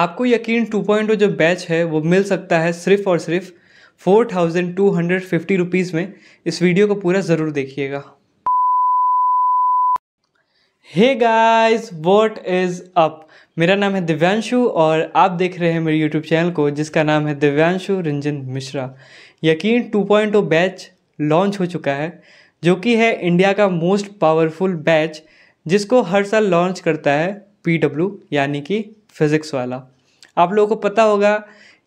आपको यकीन 2.0 जो बैच है वो मिल सकता है सिर्फ और सिर्फ four thousand two hundred fifty rupees में इस वीडियो को पूरा ज़रूर देखिएगा hey guys what is up मेरा नाम है दिव्यांशु और आप देख रहे हैं मेरे यूट्यूब चैनल को जिसका नाम है दिव्यांशु रंजन मिश्रा यकीन 2.0 बैच लॉन्च हो चुका है जो कि है इंडिया का मोस्ट पावरफुल बैच जिसको हर साल लॉन्च करता है पी यानी कि फिज़िक्स वाला आप लोगों को पता होगा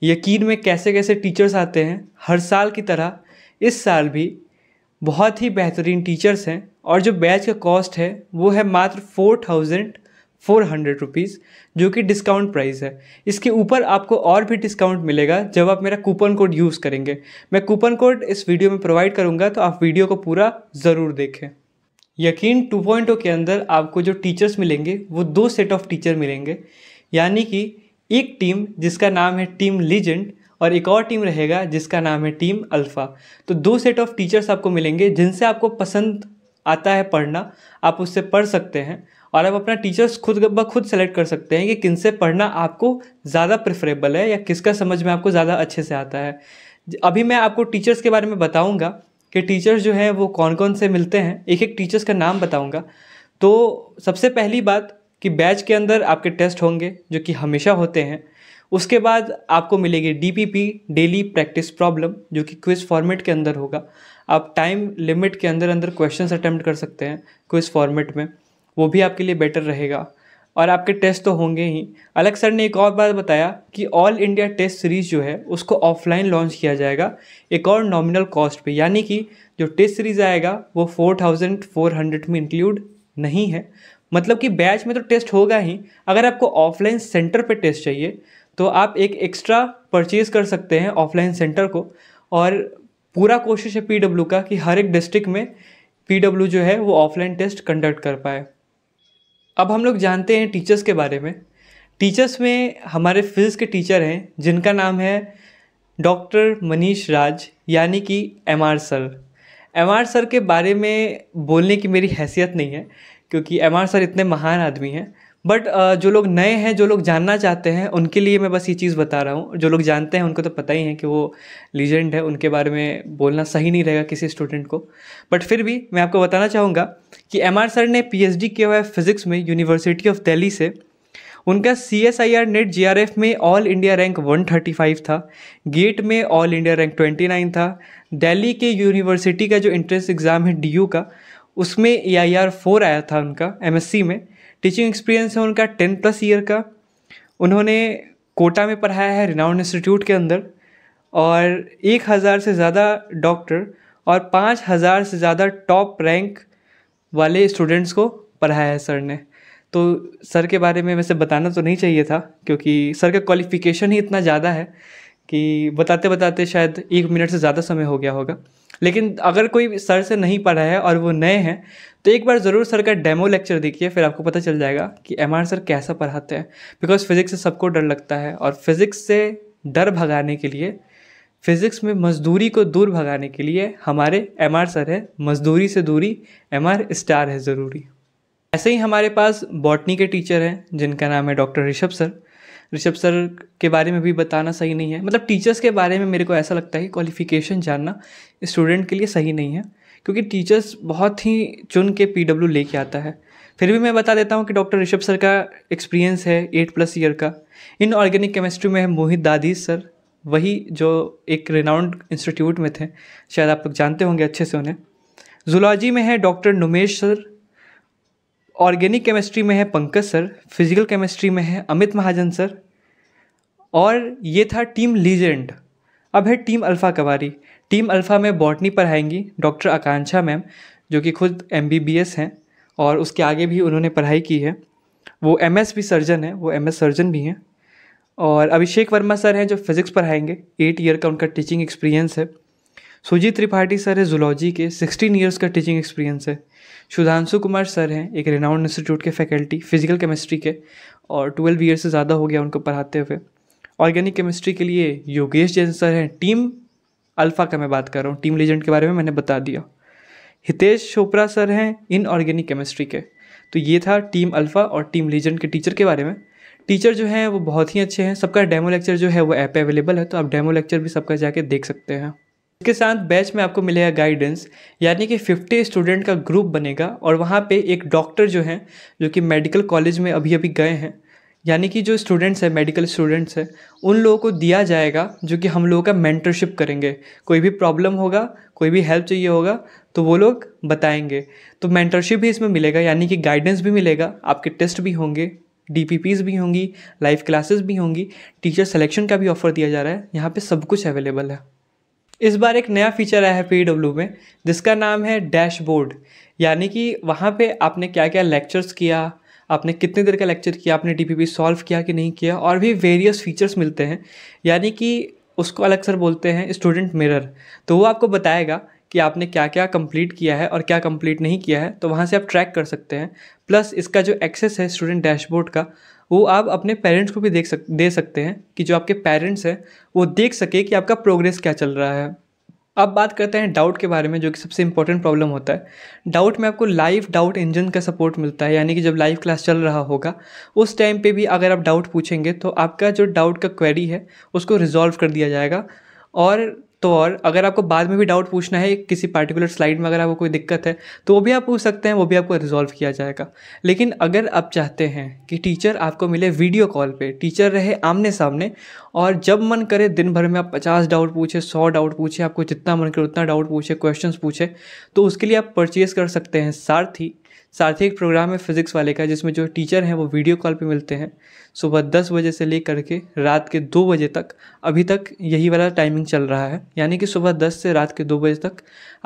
यकीन में कैसे कैसे टीचर्स आते हैं हर साल की तरह इस साल भी बहुत ही बेहतरीन टीचर्स हैं और जो बैच का कॉस्ट है वो है मात्र four thousand four hundred rupees जो कि डिस्काउंट प्राइस है इसके ऊपर आपको और भी डिस्काउंट मिलेगा जब आप मेरा कूपन कोड यूज़ करेंगे मैं कूपन कोड इस वीडियो में प्रोवाइड करूँगा तो आप वीडियो को पूरा ज़रूर देखें यकीन 2.0 के अंदर आपको जो टीचर्स मिलेंगे वो दो सेट ऑफ टीचर मिलेंगे यानी कि एक टीम जिसका नाम है टीम लीजेंड और एक और टीम रहेगा जिसका नाम है टीम अल्फ़ा तो दो सेट ऑफ टीचर्स आपको मिलेंगे जिनसे आपको पसंद आता है पढ़ना आप उससे पढ़ सकते हैं और आप अपना टीचर्स खुद ब खुद सेलेक्ट कर सकते हैं कि किन से पढ़ना आपको ज़्यादा प्रेफरेबल है या किसका समझ में आपको ज़्यादा अच्छे से आता है अभी मैं आपको टीचर्स के बारे में बताऊंगा कि टीचर्स जो हैं वो कौन कौन से मिलते हैं एक एक टीचर्स का नाम बताऊंगा तो सबसे पहली बात कि बैच के अंदर आपके टेस्ट होंगे जो कि हमेशा होते हैं उसके बाद आपको मिलेगी डी डेली प्रैक्टिस प्रॉब्लम जो कि क्विज फॉर्मेट के अंदर होगा आप टाइम लिमिट के अंदर अंदर क्वेश्चंस अटैम्प्ट कर सकते हैं क्विज फॉर्मेट में वो भी आपके लिए बेटर रहेगा और आपके टेस्ट तो होंगे ही अलग सर ने एक और बात बताया कि ऑल इंडिया टेस्ट सीरीज़ जो है उसको ऑफलाइन लॉन्च किया जाएगा एक और नॉमिनल कॉस्ट पे यानी कि जो टेस्ट सीरीज़ आएगा वो फोर थाउजेंड फोर हंड्रेड में इंक्लूड नहीं है मतलब कि बैच में तो टेस्ट होगा ही अगर आपको ऑफलाइन सेंटर पे टेस्ट चाहिए तो आप एक एक्स्ट्रा परचेज़ कर सकते हैं ऑफलाइन सेंटर को और पूरा कोशिश है पी का कि हर एक डिस्ट्रिक्ट में पी जो है वो ऑफलाइन टेस्ट कंडक्ट कर पाए अब हम लोग जानते हैं टीचर्स के बारे में टीचर्स में हमारे फिज़िक्स के टीचर हैं जिनका नाम है डॉक्टर मनीष राज यानी कि M R sir M R sir के बारे में बोलने की मेरी हैसियत नहीं है क्योंकि एम आर सर इतने महान आदमी हैं बट uh, जो लोग नए हैं जो लोग जानना चाहते हैं उनके लिए मैं बस ये चीज़ बता रहा हूँ जो लोग जानते हैं उनको तो पता ही है कि वो लीजेंड है उनके बारे में बोलना सही नहीं रहेगा किसी स्टूडेंट को बट फिर भी मैं आपको बताना चाहूँगा कि एम आर सर ने पी एच डी किया हुआ है फिज़िक्स में यूनिवर्सिटी ऑफ दिल्ली से उनका C S I R NET J R F में all India rank one thirty five था गेट में all India rank twenty nine था दिल्ली के यूनिवर्सिटी का जो इंट्रेंस एग्ज़ाम है डी यू का उसमें ए आई आर फोर आया था उनका एम एस सी में टीचिंग एक्सपीरियंस है उनका टेन प्लस ईयर का उन्होंने कोटा में पढ़ाया है रिनाउंड इंस्टीट्यूट के अंदर और एक हज़ार से ज़्यादा डॉक्टर और पाँच हज़ार से ज़्यादा टॉप रैंक वाले स्टूडेंट्स को पढ़ाया है सर ने तो सर के बारे में वैसे बताना तो नहीं चाहिए था क्योंकि सर का क्वालिफिकेशन ही इतना ज़्यादा है कि बताते बताते शायद एक मिनट से ज़्यादा समय हो गया होगा लेकिन अगर कोई सर से नहीं पढ़ा है और वो नए हैं तो एक बार ज़रूर सर का डेमो लेक्चर देखिए फिर आपको पता चल जाएगा कि एम सर कैसा पढ़ाते हैं बिकॉज फिज़िक्स से सबको डर लगता है और फिज़िक्स से डर भगाने के लिए फिज़िक्स में मजदूरी को दूर भगाने के लिए हमारे एम सर है मजदूरी से दूरी एम स्टार है ज़रूरी ऐसे ही हमारे पास बॉटनी के टीचर हैं जिनका नाम है doctor Rishabh sir Rishabh sir के बारे में भी बताना सही नहीं है मतलब टीचर्स के बारे में मेरे को ऐसा लगता है कि क्वालिफिकेशन जानना स्टूडेंट के लिए सही नहीं है क्योंकि टीचर्स बहुत ही चुन के पी डब्ल्यू लेके आता है फिर भी मैं बता देता हूँ कि डॉक्टर ऋषभ सर का एक्सपीरियंस है एट प्लस ईयर का इन ऑर्गेनिक केमिस्ट्री में है मोहित दादी सर वही जो एक रेनाउंड इंस्टीट्यूट में थे शायद आप जानते होंगे अच्छे से उन्हें जुलॉजी में है doctor Numesh sir organic chemistry में है पंकज सर फिजिकल केमिस्ट्री में है अमित महाजन सर और ये था टीम लीजेंड अब है टीम अल्फ़ा कवारी टीम अल्फ़ा में बॉटनी पढ़ाएंगी डॉक्टर आकांक्षा मैम जो कि खुद एम हैं और उसके आगे भी उन्होंने पढ़ाई की है वो एम भी सर्जन है वो एम सर्जन भी हैं और अभिषेक वर्मा सर हैं जो फिज़िक्स पढ़ाएंगे एट ईयर का उनका टीचिंग एक्सपीरियंस है सुजीत त्रिपाठी सर है जुलॉजी के सिक्सटीन ईयर्स का टीचिंग एक्सपीरियंस है सुधांशु कुमार सर हैं एक रिनाउंड इंस्टीट्यूट के फैकल्टी फिजिकल केमिस्ट्री के और ट्वेल्व ईयर से ज़्यादा हो गया उनको पढ़ाते हुए ऑर्गेनिक केमिस्ट्री के लिए योगेश जैन सर हैं टीम अल्फ़ा का मैं बात कर रहा हूँ टीम लेजेंड के बारे में मैंने बता दिया हितेश चोपड़ा सर हैं इन ऑर्गेनिक केमिस्ट्री के तो ये था टीम अल्फ़ा और टीम लेजेंड के टीचर के बारे में टीचर जो हैं वो बहुत ही अच्छे हैं सबका डेमो लेक्चर जो है वो ऐप अवेलेबल है तो आप डेमो लेक्चर भी सबका जाके देख सकते हैं इसके साथ बैच में आपको मिलेगा गाइडेंस यानी कि 50 स्टूडेंट का ग्रुप बनेगा और वहाँ पे एक डॉक्टर जो हैं जो कि मेडिकल कॉलेज में अभी अभी गए हैं यानी कि जो स्टूडेंट्स हैं मेडिकल स्टूडेंट्स हैं उन लोगों को दिया जाएगा जो कि हम लोगों का मेंटरशिप करेंगे कोई भी प्रॉब्लम होगा कोई भी हेल्प चाहिए होगा तो वो लोग बताएंगे तो मेंटरशिप भी इसमें मिलेगा यानी कि गाइडेंस भी मिलेगा आपके टेस्ट भी होंगे डी भी होंगी लाइव क्लासेस भी होंगी टीचर सेलेक्शन का भी ऑफ़र दिया जा रहा है यहाँ पर सब कुछ अवेलेबल है इस बार एक नया फीचर आया है पी e में जिसका नाम है डैशबोर्ड यानी कि वहाँ पे आपने क्या क्या लेक्चर्स किया आपने कितने देर का लेक्चर किया आपने डी सॉल्व किया कि नहीं किया और भी वेरियस फीचर्स मिलते हैं यानी कि उसको अलग सर बोलते हैं स्टूडेंट मिरर तो वो आपको बताएगा कि आपने क्या क्या कंप्लीट किया है और क्या कंप्लीट नहीं किया है तो वहाँ से आप ट्रैक कर सकते हैं प्लस इसका जो एक्सेस है स्टूडेंट डैशबोर्ड का वो आप अपने पेरेंट्स को भी देख सक दे सकते हैं कि जो आपके पेरेंट्स हैं वो देख सके कि आपका प्रोग्रेस क्या चल रहा है अब बात करते हैं डाउट के बारे में जो कि सबसे इंपॉर्टेंट प्रॉब्लम होता है डाउट में आपको लाइव डाउट इंजन का सपोर्ट मिलता है यानी कि जब लाइव क्लास चल रहा होगा उस टाइम पे भी अगर आप डाउट पूछेंगे तो आपका जो डाउट का क्वेरी है उसको रिजॉल्व कर दिया जाएगा और तो और अगर आपको बाद में भी डाउट पूछना है किसी पार्टिकुलर स्लाइड में अगर आपको कोई दिक्कत है तो वो भी आप पूछ सकते हैं वो भी आपको रिजॉल्व किया जाएगा लेकिन अगर आप चाहते हैं कि टीचर आपको मिले वीडियो कॉल पे टीचर रहे आमने सामने और जब मन करे दिन भर में आप पचास डाउट पूछे सौ डाउट पूछे आपको जितना मन करे उतना डाउट पूछे क्वेश्चन पूछे तो उसके लिए आप परचेज़ कर सकते हैं साथ ही साथ ही एक प्रोग्राम है फिज़िक्स वाले का जिसमें जो टीचर हैं वो वीडियो कॉल पे मिलते हैं सुबह दस बजे से ले करके रात के दो बजे तक अभी तक यही वाला टाइमिंग चल रहा है यानी कि सुबह दस से रात के दो बजे तक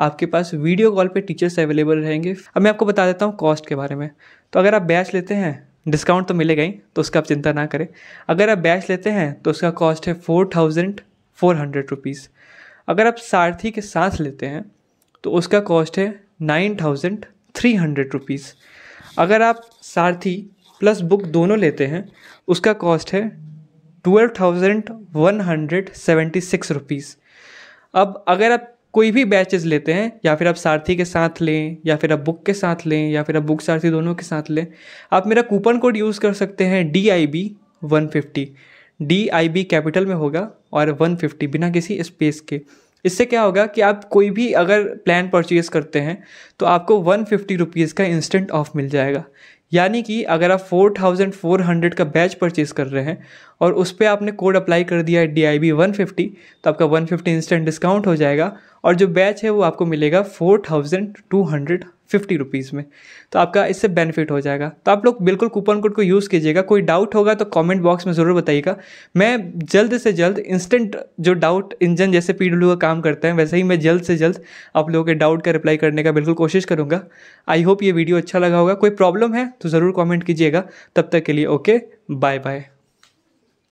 आपके पास वीडियो कॉल पे टीचर्स अवेलेबल रहेंगे अब मैं आपको बता देता हूँ कॉस्ट के बारे में तो अगर आप बैच लेते हैं डिस्काउंट तो मिलेगा ही तो उसका आप चिंता ना करें अगर आप बैच लेते हैं तो उसका कॉस्ट है four thousand four hundred rupees अगर आप सारथी के साथ लेते हैं तो उसका कॉस्ट है nine thousand three hundred rupees अगर आप सारथी प्लस बुक दोनों लेते हैं उसका कॉस्ट है twelve thousand one hundred seventy six rupees अब अगर आप कोई भी बैचेस लेते हैं या फिर आप सारथी के साथ लें या फिर आप बुक के साथ लें या फिर आप बुक सारथी दोनों के साथ लें आप मेरा कूपन कोड यूज़ कर सकते हैं D I B one fifty D I B capital में होगा और वन फिफ्टी बिना किसी स्पेस के इससे क्या होगा कि आप कोई भी अगर प्लान परचेज करते हैं तो आपको वन फिफ्टी रुपीज़ का इंस्टेंट ऑफ मिल जाएगा यानी कि अगर आप फोर थाउजेंड फोर हंड्रेड का बैच परचेज कर रहे हैं और उस पर आपने कोड अप्लाई कर दिया है D I B one fifty तो आपका वन फिफ्टी इंस्टेंट डिस्काउंट हो जाएगा और जो बैच है वो आपको मिलेगा four thousand two hundred fifty rupees में तो आपका इससे बेनिफिट हो जाएगा तो आप लोग बिल्कुल कूपन कोड को यूज़ कीजिएगा कोई डाउट होगा तो कमेंट बॉक्स में ज़रूर बताइएगा मैं जल्द से जल्द इंस्टेंट जो डाउट इंजन जैसे पी का काम करते हैं वैसे ही मैं जल्द से जल्द आप लोगों के डाउट का रिप्लाई करने का बिल्कुल कोशिश करूँगा आई होप ये वीडियो अच्छा लगा होगा कोई प्रॉब्लम है तो ज़रूर कॉमेंट कीजिएगा तब तक के लिए ओके बाय बाय